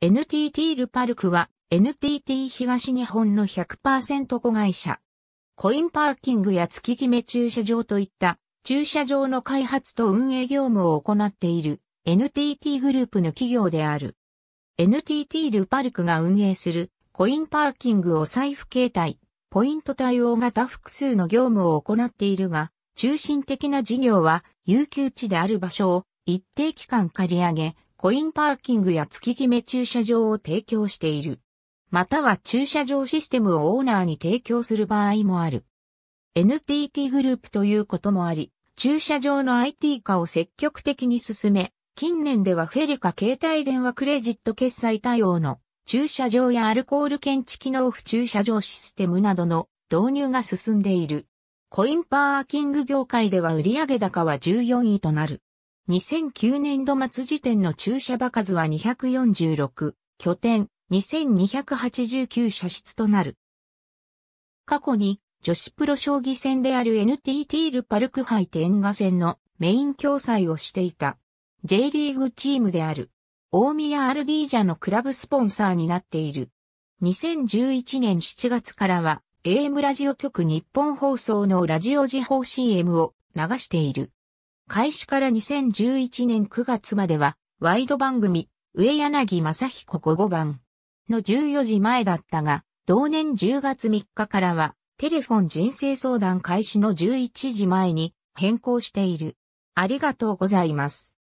NTT ルパルクは NTT 東日本の100%子会社。コインパーキングや月決め駐車場といった駐車場の開発と運営業務を行っている NTT グループの企業である。NTT ルパルクが運営するコインパーキングお財布形態、ポイント対応型複数の業務を行っているが、中心的な事業は有給地である場所を一定期間借り上げ、コインパーキングや月決め駐車場を提供している。または駐車場システムをオーナーに提供する場合もある。NTT グループということもあり、駐車場の IT 化を積極的に進め、近年ではフェリカ携帯電話クレジット決済対応の駐車場やアルコール検知機能付駐車場システムなどの導入が進んでいる。コインパーキング業界では売上高は14位となる。2009年度末時点の駐車場数は246、拠点、2289車室となる。過去に、女子プロ将棋戦である NTT ルパルク杯天下戦のメイン共催をしていた J リーグチームである大宮アルディージャのクラブスポンサーになっている。2011年7月からは AM ラジオ局日本放送のラジオ時報 CM を流している。開始から2011年9月までは、ワイド番組、上柳正彦午後版の14時前だったが、同年10月3日からは、テレフォン人生相談開始の11時前に変更している。ありがとうございます。